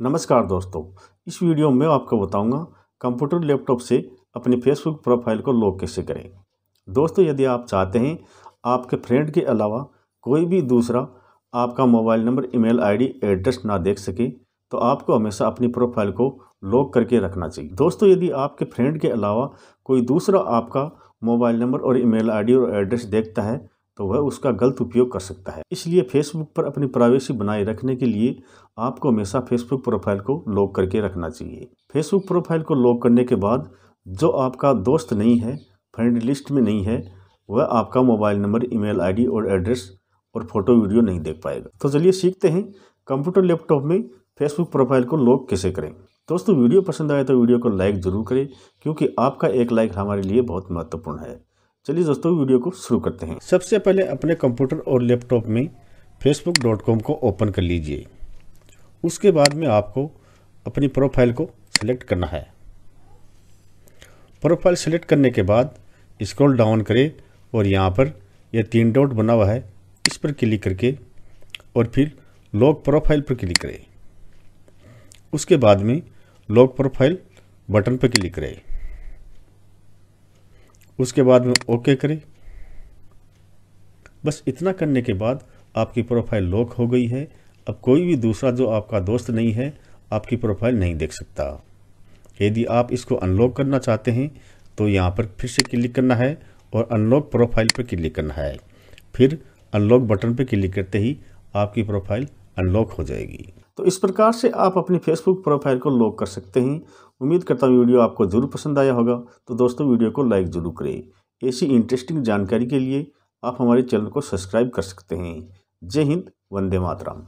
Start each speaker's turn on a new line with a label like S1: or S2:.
S1: नमस्कार दोस्तों इस वीडियो में आपको बताऊंगा कंप्यूटर लैपटॉप से अपनी फेसबुक प्रोफाइल को लॉक कैसे करें दोस्तों यदि आप चाहते हैं आपके फ्रेंड के अलावा कोई भी दूसरा आपका mobile number email ID address ना देख सके तो आपको हमेशा अपनी प्रोफाइल को लॉक करके रखना चाहिए दोस्तों यदि आपके फ्रेंड के अलावा कोई दूसरा आपका मोबाइल नंबर और ई मेल और एड्रेस देखता है तो वह उसका गलत उपयोग कर सकता है इसलिए फेसबुक पर अपनी प्राइवेसी बनाए रखने के लिए आपको हमेशा फेसबुक प्रोफाइल को लॉक करके रखना चाहिए फेसबुक प्रोफाइल को लॉक करने के बाद जो आपका दोस्त नहीं है फ्रेंड लिस्ट में नहीं है वह आपका मोबाइल नंबर ईमेल आईडी और एड्रेस और फोटो वीडियो नहीं देख पाएगा तो चलिए सीखते हैं कंप्यूटर लैपटॉप में फेसबुक प्रोफाइल को लॉक कैसे करें दोस्तों वीडियो पसंद आए तो वीडियो को लाइक ज़रूर करें क्योंकि आपका एक लाइक हमारे लिए बहुत महत्वपूर्ण है चलिए दोस्तों वीडियो को शुरू करते हैं सबसे पहले अपने कंप्यूटर और लैपटॉप में फेसबुक डॉट कॉम को ओपन कर लीजिए उसके बाद में आपको अपनी प्रोफाइल को सिलेक्ट करना है प्रोफाइल सेलेक्ट करने के बाद स्क्रॉल डाउन करें और यहाँ पर यह तीन डॉट बना हुआ है इस पर क्लिक करके और फिर लॉग प्रोफाइल पर क्लिक करें उसके बाद में लॉग प्रोफाइल बटन पर क्लिक करें उसके बाद में ओके करें बस इतना करने के बाद आपकी प्रोफाइल लॉक हो गई है अब कोई भी दूसरा जो आपका दोस्त नहीं है आपकी प्रोफाइल नहीं देख सकता यदि आप इसको अनलॉक करना चाहते हैं तो यहाँ पर फिर से क्लिक करना है और अनलॉक प्रोफाइल पर क्लिक करना है फिर अनलॉक बटन पर क्लिक करते ही आपकी प्रोफाइल अनलॉक हो जाएगी तो इस प्रकार से आप अपनी फेसबुक प्रोफाइल को लॉक कर सकते हैं उम्मीद करता हूँ वीडियो आपको ज़रूर पसंद आया होगा तो दोस्तों वीडियो को लाइक ज़रूर करें ऐसी इंटरेस्टिंग जानकारी के लिए आप हमारे चैनल को सब्सक्राइब कर सकते हैं जय हिंद वंदे मातरम